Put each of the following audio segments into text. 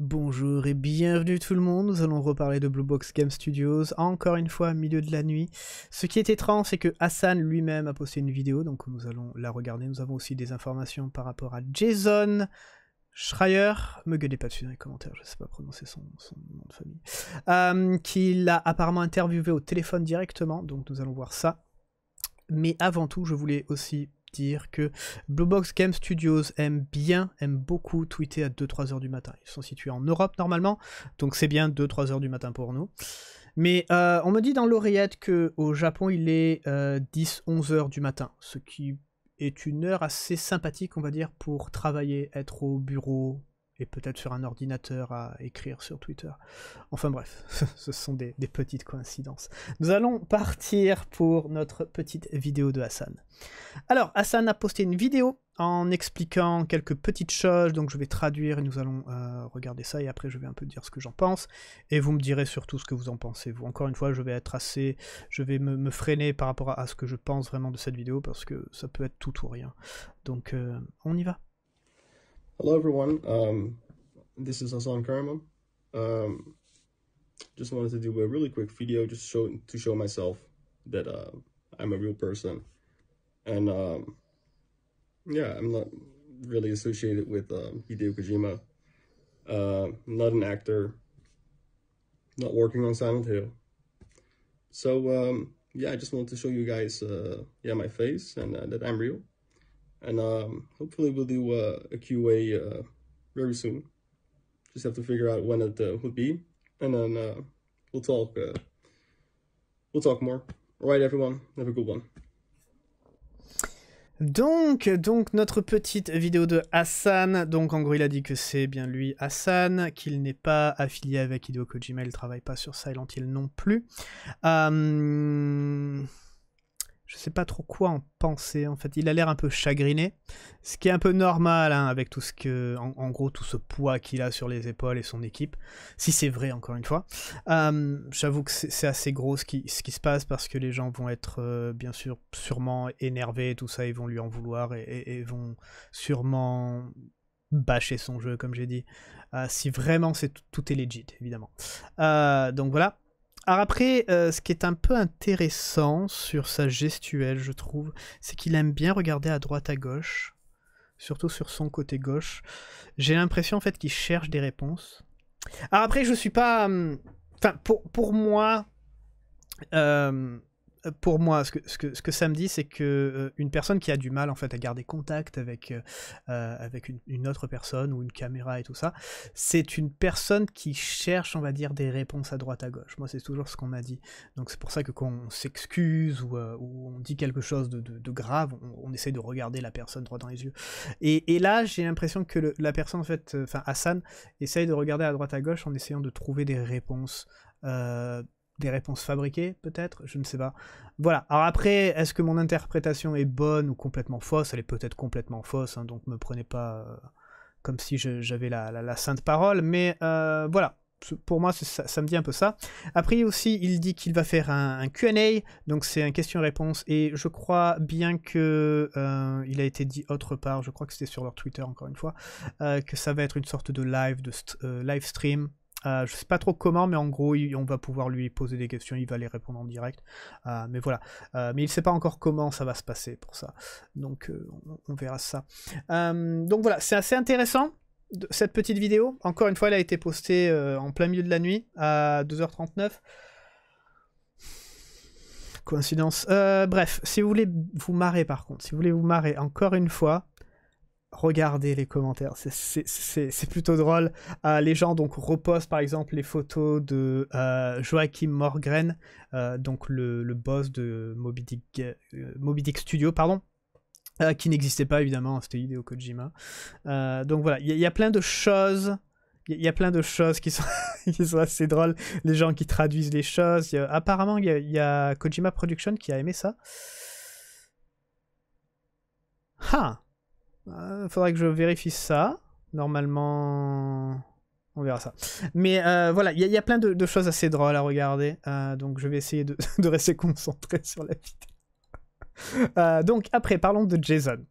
Bonjour et bienvenue tout le monde, nous allons reparler de Blue Box Game Studios, encore une fois milieu de la nuit. Ce qui est étrange, c'est que Hassan lui-même a posté une vidéo, donc nous allons la regarder. Nous avons aussi des informations par rapport à Jason Schreier, me gueulez pas dessus dans les commentaires, je sais pas prononcer son, nom de famille, qu'il euh, qui l'a apparemment interviewé au téléphone directement, donc nous allons voir ça. Mais avant tout, je voulais aussi dire que Blue Box Game Studios aime bien, aime beaucoup tweeter à 2-3 heures du matin. Ils sont situés en Europe normalement, donc c'est bien 2-3 heures du matin pour nous. Mais euh, on me dit dans l'oreillette qu'au Japon, il est 10-11 euh, heures du matin, ce qui est une heure assez sympathique, on va dire, pour travailler, être au bureau, et peut-être sur un ordinateur à écrire sur Twitter. Enfin bref, ce sont des, petites coïncidences. Nous allons partir pour notre petite vidéo de Hassan. Alors, Hassan a posté une vidéo en expliquant quelques petites choses, donc je vais traduire et nous allons euh, regarder ça et après je vais un peu dire ce que j'en pense et vous me direz surtout ce que vous en pensez. Vous, encore une fois, je vais être assez, je vais me, freiner par rapport à, ce que je pense vraiment de cette vidéo parce que ça peut être tout ou rien. Donc, euh, on y va. Hello everyone, um, this is Hassan Karimam. Um, just wanted to do a really quick video just show, to show myself that uh, I'm a real person. And um, yeah, I'm not really associated with um, Hideo Kojima. Uh, not an actor, not working on Silent Hill. So um, yeah, I just wanted to show you guys uh, yeah my face and uh, that I'm real. And um, hopefully we'll do uh, a QA uh, very soon. Just have to figure out when it uh, would be. And then uh, we'll talk. Uh, we'll talk more. All right, everyone. Have a good one. Donc, donc notre petite vidéo de Hassan. Donc en gros, il a dit que c'est bien lui Hassan, qu'il n'est pas affilié avec Hideo Kojima, il travaille pas sur Silent Hill non plus. Euh je sais pas trop quoi en penser en fait. Il a l'air un peu chagriné, ce qui est un peu normal hein, avec tout ce que, en, gros, tout ce poids qu'il a sur les épaules et son équipe. Si c'est vrai, encore une fois. Euh, j'avoue que c'est assez gros ce qui, se passe parce que les gens vont être euh, bien sûr sûrement énervés tout ça, ils vont lui en vouloir et, vont sûrement bâcher son jeu comme j'ai dit. Euh, si vraiment c'est tout est legit évidemment. donc voilà. Alors après, euh, ce qui est un peu intéressant sur sa gestuelle, je trouve, c'est qu'il aime bien regarder à droite à gauche, surtout sur son côté gauche. J'ai l'impression en fait qu'il cherche des réponses. Alors après, je suis pas... Hum, enfin, pour, pour moi... Euh, pour moi, ce que, ça me dit, c'est que euh, une personne qui a du mal en fait à garder contact avec, euh, euh, avec une, autre personne ou une caméra et tout ça, c'est une personne qui cherche, on va dire, des réponses à droite à gauche. Moi, c'est toujours ce qu'on m'a dit. Donc c'est pour ça que quand on s'excuse ou, on dit quelque chose de, grave, on, essaie de regarder la personne droit dans les yeux. Et, là, j'ai l'impression que la personne, en fait, enfin Hassan, essaye de regarder à droite à gauche en essayant de trouver des réponses des réponses fabriquées, peut-être, je ne sais pas. Voilà, alors après, est-ce que mon interprétation est bonne ou complètement fausse Elle est peut-être complètement fausse, hein, donc me prenez pas euh, comme si j'avais la, sainte parole, mais euh, voilà. Pour moi, ça, me dit un peu ça. Après aussi, il dit qu'il va faire un, Q&A, donc c'est un question-réponse, et je crois bien que euh, il a été dit autre part, je crois que c'était sur leur Twitter encore une fois, que ça va être une sorte de live, de live stream, euh, je sais pas trop comment, mais en gros, on va pouvoir lui poser des questions, il va les répondre en direct. Euh, mais voilà. Euh, mais il sait pas encore comment ça va se passer pour ça. Donc, euh, on, verra ça. donc voilà, c'est assez intéressant. cette petite vidéo, encore une fois, elle a été postée en plein milieu de la nuit à 2h39 coïncidence. bref, si vous voulez vous marrer par contre, si vous voulez vous marrer encore une fois, regardez les commentaires, c'est plutôt drôle. Euh, les gens donc repostent par exemple les photos de euh, Joachim Morgren, euh, donc le, boss de Moby Dick, Studio, pardon. qui n'existait pas évidemment, c'était Hideo Kojima. donc voilà, il y, a plein de choses, il y, a plein de choses qui sont, assez drôles. Les gens qui traduisent les choses. apparemment, il y, a Kojima Production qui a aimé ça. Ah, il euh, faudrait que je vérifie ça. Normalement... On verra ça. Mais euh, voilà, il y, a plein de, choses assez drôles à regarder. Euh, donc je vais essayer de, de, rester concentré sur la vidéo. donc après, parlons de Jason.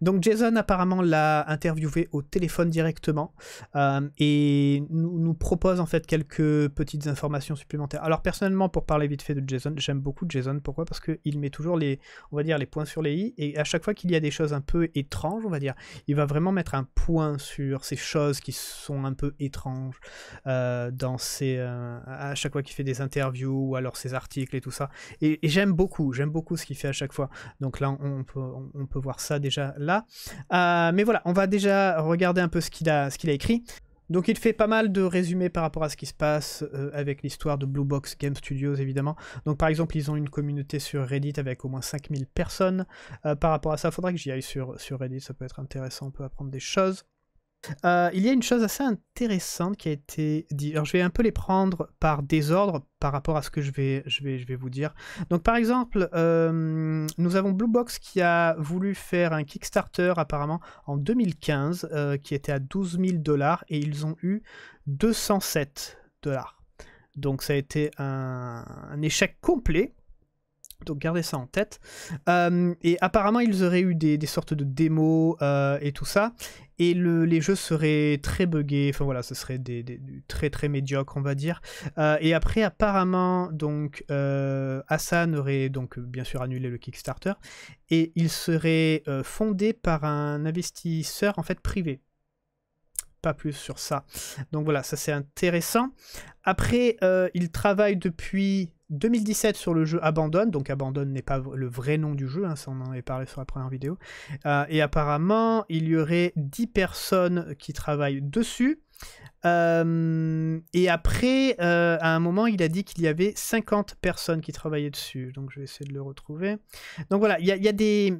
Donc Jason apparemment l'a interviewé au téléphone directement euh, et nous, propose en fait quelques petites informations supplémentaires. Alors personnellement, pour parler vite fait de Jason, j'aime beaucoup Jason. Pourquoi Parce qu'il met toujours les, on va dire, les points sur les i et à chaque fois qu'il y a des choses un peu étranges, on va dire, il va vraiment mettre un point sur ces choses qui sont un peu étranges euh, dans ses, euh, à chaque fois qu'il fait des interviews ou alors ses articles et tout ça. Et, j'aime beaucoup, j'aime beaucoup ce qu'il fait à chaque fois. Donc là, on peut, on peut voir ça déjà là. Euh, mais voilà, on va déjà regarder un peu ce qu'il a, écrit. Donc il fait pas mal de résumés par rapport à ce qui se passe euh, avec l'histoire de Blue Box Game Studios évidemment. Donc par exemple ils ont une communauté sur Reddit avec au moins 5000 personnes. Euh, par rapport à ça, faudrait que j'y aille sur Reddit, ça peut être intéressant, on peut apprendre des choses. Euh, il y a une chose assez intéressante qui a été dit. Alors, je vais un peu les prendre par désordre par rapport à ce que je vais, vous dire. Donc, par exemple, euh, nous avons Blue Box qui a voulu faire un Kickstarter apparemment en 2015 euh, qui était à 12 000 dollars et ils ont eu 207 dollars. Donc, ça a été un échec complet. Donc gardez ça en tête. Euh, et apparemment, ils auraient eu des, sortes de démos euh, et tout ça. Et les jeux seraient très buggés. Enfin voilà, ce serait des, très très médiocre, on va dire. Euh, et après, apparemment, donc Hassan aurait donc bien sûr annulé le Kickstarter. Et il serait fondé par un investisseur en fait privé pas plus sur ça. Donc voilà, ça c'est intéressant. Après, il travaille depuis 2017 sur le jeu Abandonne, donc Abandonne n'est pas le vrai nom du jeu, hein, ça on en avait parlé sur la première vidéo, euh, et apparemment il y aurait 10 personnes qui travaillent dessus, euh, et après, euh, à un moment, il a dit qu'il y avait 50 personnes qui travaillaient dessus, donc je vais essayer de le retrouver. Donc voilà, il y des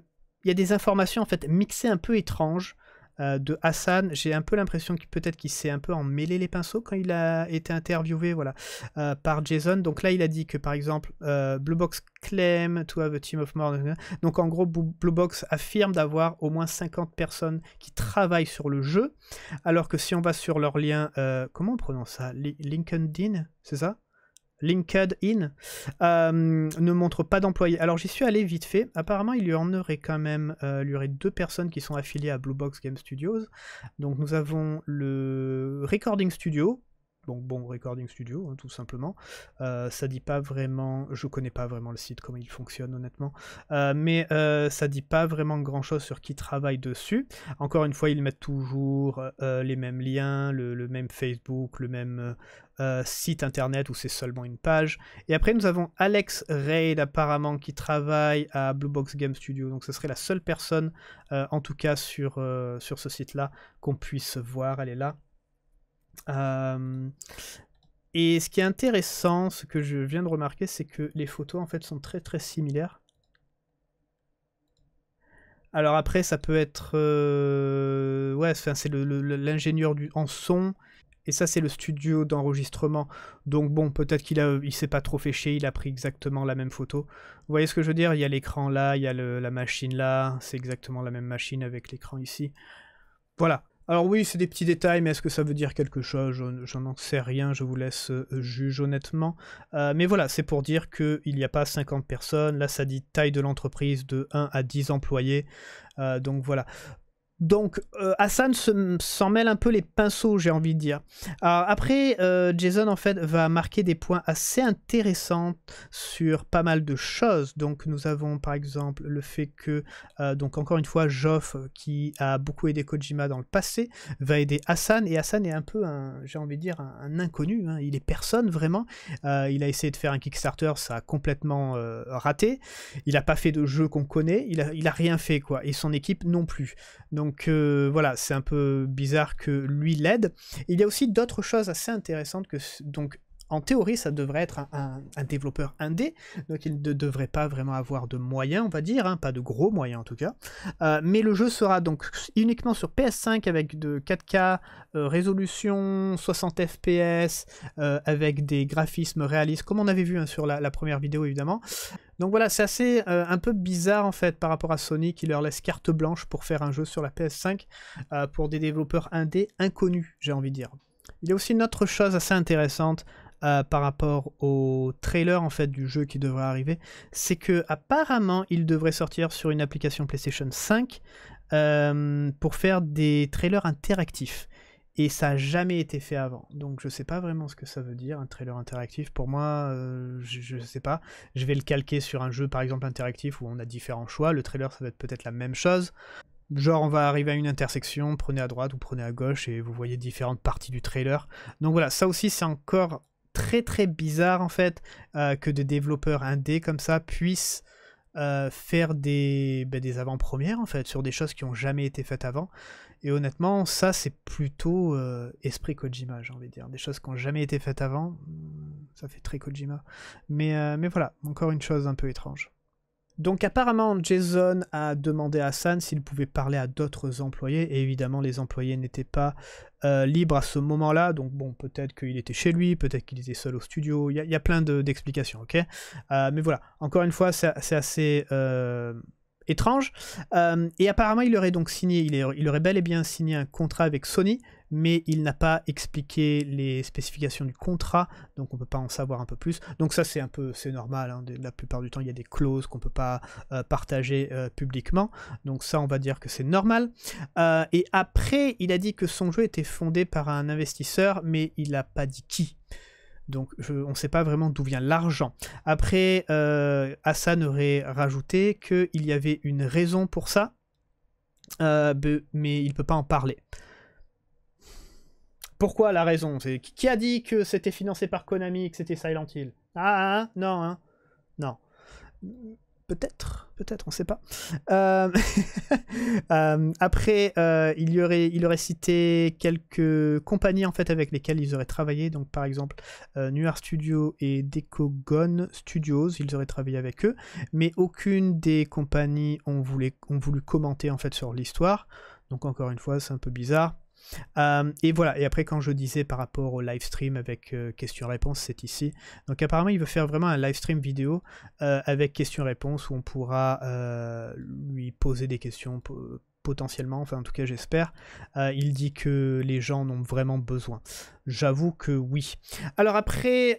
il y a des informations en fait mixées un peu étranges euh, de Hassan. J'ai un peu l'impression peut-être qu'il s'est un peu emmêlé les pinceaux quand il a été interviewé voilà, euh, par Jason. Donc là, il a dit que par exemple, euh, Blue Box claim to have a team of more. Donc en gros, Blue Box affirme d'avoir au moins 50 personnes qui travaillent sur le jeu. Alors que si on va sur leur lien, comment on prononce ça LinkedIn, c'est ça LinkedIn euh, ne montre pas d'employés. Alors j'y suis allé vite fait. Apparemment, il y en aurait quand même euh, il y aurait deux personnes qui sont affiliées à Blue Box Game Studios. Donc nous avons le Recording Studio donc bon recording studio hein, tout simplement euh, ça dit pas vraiment je connais pas vraiment le site comment il fonctionne honnêtement euh, mais euh, ça dit pas vraiment grand chose sur qui travaille dessus encore une fois ils mettent toujours les mêmes liens le, même facebook le même site internet où c'est seulement une page et après nous avons Alex Raid apparemment qui travaille à Blue Box Game Studio donc ce serait la seule personne en tout cas sur, sur ce site là qu'on puisse voir elle est là euh, et ce qui est intéressant, ce que je viens de remarquer, c'est que les photos en fait sont très très similaires. Alors après, ça peut être... Euh, ouais, c'est l'ingénieur en son. Et ça, c'est le studio d'enregistrement. Donc bon, peut-être qu'il a, il s'est pas trop fait il a pris exactement la même photo. Vous voyez ce que je veux dire Il y a l'écran là, il y a la machine là. C'est exactement la même machine avec l'écran ici. Voilà. Alors oui, c'est des petits détails, mais est-ce que ça veut dire quelque chose Je n'en sais rien, je vous laisse juger euh, juge honnêtement. Euh, mais voilà, c'est pour dire qu'il n'y a pas 50 personnes. Là, ça dit taille de l'entreprise de 1 à 10 employés. Euh, donc voilà. Donc euh, Hassan s'en mêle un peu les pinceaux, j'ai envie de dire. après, euh, Jason en fait va marquer des points assez intéressants sur pas mal de choses. Donc nous avons par exemple le fait que, euh, donc encore une fois, Joff qui a beaucoup aidé Kojima dans le passé va aider Hassan et Hassan est un peu, j'ai envie de dire, un, inconnu. Hein. Il est personne vraiment. il a essayé de faire un Kickstarter, ça a complètement raté. Il n'a pas fait de jeu qu'on connaît. Il n'a il a rien fait quoi. Et son équipe non plus. Donc donc euh, voilà, c'est un peu bizarre que lui l'aide. Il y a aussi d'autres choses assez intéressantes que donc en théorie, ça devrait être un, un, développeur indé, donc il ne devrait pas vraiment avoir de moyens, on va dire, hein, pas de gros moyens en tout cas. Euh, mais le jeu sera donc uniquement sur PS5 avec de 4K, euh, résolution 60 FPS, euh, avec des graphismes réalistes, comme on avait vu hein, sur la, première vidéo évidemment. Donc voilà, c'est assez un peu bizarre en fait par rapport à Sony qui leur laisse carte blanche pour faire un jeu sur la PS5 pour des développeurs indés inconnus, j'ai envie de dire. Il y a aussi une autre chose assez intéressante euh, par rapport au trailer en fait du jeu qui devrait arriver, c'est que apparemment il devrait sortir sur une application PlayStation 5 euh, pour faire des trailers interactifs. Et ça n'a jamais été fait avant. Donc je ne sais pas vraiment ce que ça veut dire, un trailer interactif. Pour moi, euh, je ne sais pas. Je vais le calquer sur un jeu par exemple interactif où on a différents choix. Le trailer, ça va être peut-être la même chose. Genre, on va arriver à une intersection, prenez à droite ou prenez à gauche, et vous voyez différentes parties du trailer. Donc voilà, ça aussi, c'est encore très très bizarre en fait euh, que des développeurs indé comme ça puissent euh, faire des, ben, des avant-premières en fait sur des choses qui ont jamais été faites avant. Et honnêtement, ça c'est plutôt euh, esprit Kojima, j'ai envie de dire. Des choses qui n'ont jamais été faites avant, hmm, ça fait très Kojima. Mais, mais voilà, encore une chose un peu étrange. Donc apparemment, Jason a demandé à San s'il pouvait parler à d'autres employés, et évidemment les employés n'étaient pas euh, libres à ce moment-là, donc bon, peut-être qu'il était chez lui, peut-être qu'il était seul au studio, il y, a plein d'explications, ok euh, Mais voilà, encore une fois, c'est assez... Euh, étrange et apparemment il aurait donc signé il aurait bel et bien signé un contrat avec Sony mais il n'a pas expliqué les spécifications du contrat, donc on ne peut pas en savoir un peu plus. Donc ça c'est un peu c'est normal, hein, la plupart du temps il y a des clauses qu'on ne peut pas euh, partager euh, publiquement, donc ça on va dire que c'est normal. Euh, et après il a dit que son jeu était fondé par un investisseur, mais il n'a pas dit qui. Donc on ne sait pas vraiment d'où vient l'argent. Après, Hassan aurait rajouté qu'il y avait une raison pour ça, mais il ne peut pas en parler. Pourquoi la raison C'est qui a dit que c'était financé par Konami que c'était Silent Hill ah, ah, ah non hein. Non. Peut-être, peut-être, on ne sait pas. Euh, euh, après, euh, il, aurait, il aurait cité quelques compagnies en fait avec lesquelles ils auraient travaillé. Donc par exemple, Art Studio et Decogon Studios, ils auraient travaillé avec eux. Mais aucune des compagnies ont voulu, ont voulu commenter en fait sur l'histoire. Donc encore une fois, c'est un peu bizarre. Euh, et voilà, et après quand je disais par rapport au live stream avec euh, questions-réponses, c'est ici. Donc apparemment il veut faire vraiment un live stream vidéo euh, avec questions-réponses où on pourra lui poser des questions potentiellement, enfin en tout cas j'espère. il dit que les gens en ont vraiment besoin. J'avoue que oui. Alors après...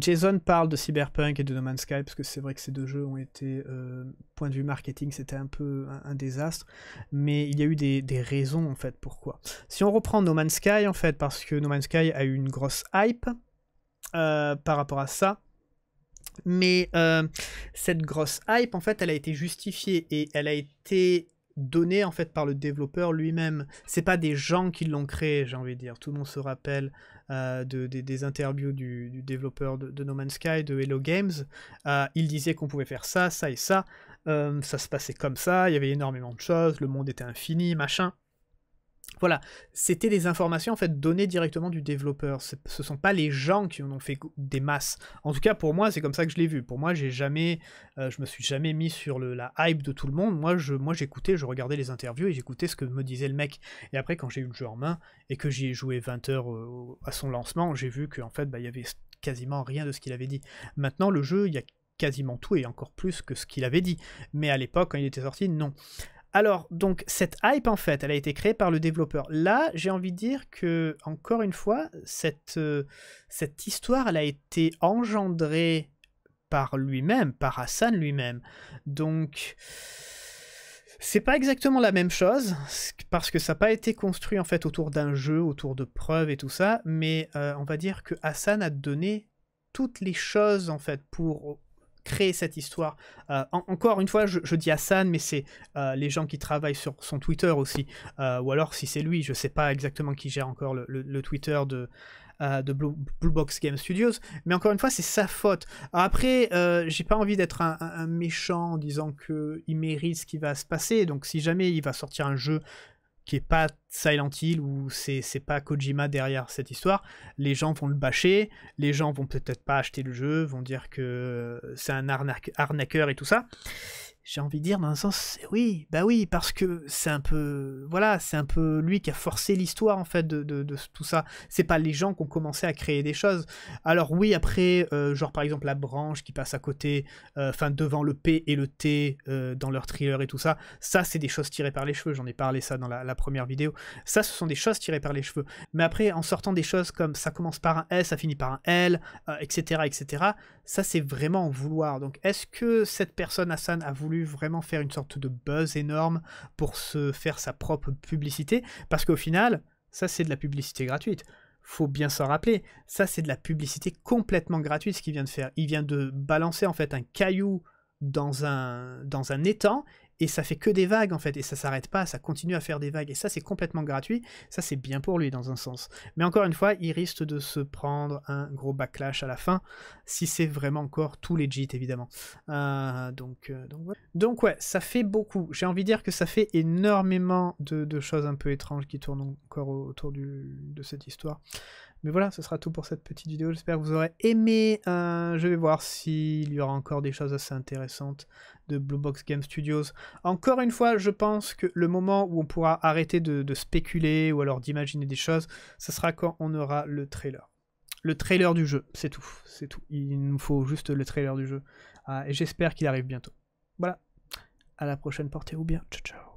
Jason parle de Cyberpunk et de No Man's Sky, parce que c'est vrai que ces deux jeux ont été, euh, point de vue marketing, c'était un peu un, désastre, mais il y a eu des, raisons en fait pourquoi. Si on reprend No Man's Sky, en fait, parce que No Man's Sky a eu une grosse hype euh, par rapport à ça, mais euh, cette grosse hype, en fait, elle a été justifiée et elle a été donnée en fait par le développeur lui-même. C'est pas des gens qui l'ont créé, j'ai envie de dire. Tout le monde se rappelle euh, des, interviews du, développeur de, No Man's Sky, de Hello Games, euh, il disait qu'on pouvait faire ça, ça et ça, euh, ça se passait comme ça, il y avait énormément de choses, le monde était infini, machin. Voilà, c'était des informations en fait données directement du développeur. Ce ne sont pas les gens qui en ont fait des masses. En tout cas, pour moi, c'est comme ça que je l'ai vu. Pour moi, j'ai jamais, euh, je me suis jamais mis sur la hype de tout le monde. Moi, je, moi, j'écoutais, je regardais les interviews et j'écoutais ce que me disait le mec. Et après, quand j'ai eu le jeu en main et que j'y ai joué 20 heures euh, à son lancement, j'ai vu qu'en fait, bah, il y avait quasiment rien de ce qu'il avait dit. Maintenant, le jeu, il y a quasiment tout et encore plus que ce qu'il avait dit. Mais à l'époque, quand il était sorti, non. Alors, donc, cette hype, en fait, elle a été créée par le développeur. Là, j'ai envie de dire que, encore une fois, cette, euh, histoire, elle a été engendrée par lui-même, par Hassan lui-même. Donc, c'est pas exactement la même chose, parce que ça n'a pas été construit, en fait, autour d'un jeu, autour de preuves et tout ça, mais euh, on va dire que Hassan a donné toutes les choses, en fait, pour créer cette histoire. Euh, encore une fois, je, je, dis Hassan, mais c'est euh, les gens qui travaillent sur son Twitter aussi. Euh, ou alors, si c'est lui, je ne sais pas exactement qui gère encore le, Twitter de, de Blue, Box Game Studios. Mais encore une fois, c'est sa faute. Après, j'ai pas envie d'être un, un, méchant en disant qu'il mérite ce qui va se passer. Donc, si jamais il va sortir un jeu qui est pas Silent Hill ou c'est pas Kojima derrière cette histoire, les gens vont le bâcher, les gens vont peut-être pas acheter le jeu, vont dire que c'est un arnaqueur et tout ça j'ai envie de dire dans un sens oui bah oui parce que c'est un peu voilà c'est un peu lui qui a forcé l'histoire en fait de, tout ça c'est pas les gens qui ont commencé à créer des choses alors oui après euh, genre par exemple la branche qui passe à côté euh, enfin devant le P et le T euh, dans leur thriller et tout ça ça c'est des choses tirées par les cheveux j'en ai parlé ça dans la, la, première vidéo ça ce sont des choses tirées par les cheveux mais après en sortant des choses comme ça commence par un S ça finit par un L etc etc ça c'est vraiment vouloir. Donc est-ce que cette personne, Hassan, a voulu vraiment faire une sorte de buzz énorme pour se faire sa propre publicité Parce qu'au final, ça c'est de la publicité gratuite. Faut bien s'en rappeler, ça c'est de la publicité complètement gratuite ce qu'il vient de faire. Il vient de balancer en fait un caillou dans un, dans un étang et ça fait que des vagues en fait, et ça s'arrête pas, ça continue à faire des vagues, et ça c'est complètement gratuit, ça c'est bien pour lui dans un sens. Mais encore une fois, il risque de se prendre un gros backlash à la fin, si c'est vraiment encore tout legit évidemment. Euh, donc, euh, donc, ouais. ça fait beaucoup, j'ai envie de dire que ça fait énormément de, choses un peu étranges qui tournent encore autour de cette histoire. Mais voilà, ce sera tout pour cette petite vidéo. J'espère que vous aurez aimé. Euh, je vais voir s'il y aura encore des choses assez intéressantes de Blue Box Game Studios. Encore une fois, je pense que le moment où on pourra arrêter de, spéculer ou alors d'imaginer des choses, ce sera quand on aura le trailer. Le trailer du jeu, c'est tout. C'est tout. Il nous faut juste le trailer du jeu. Ah, et j'espère qu'il arrive bientôt. Voilà. À la prochaine, portez-vous bien. Ciao, ciao.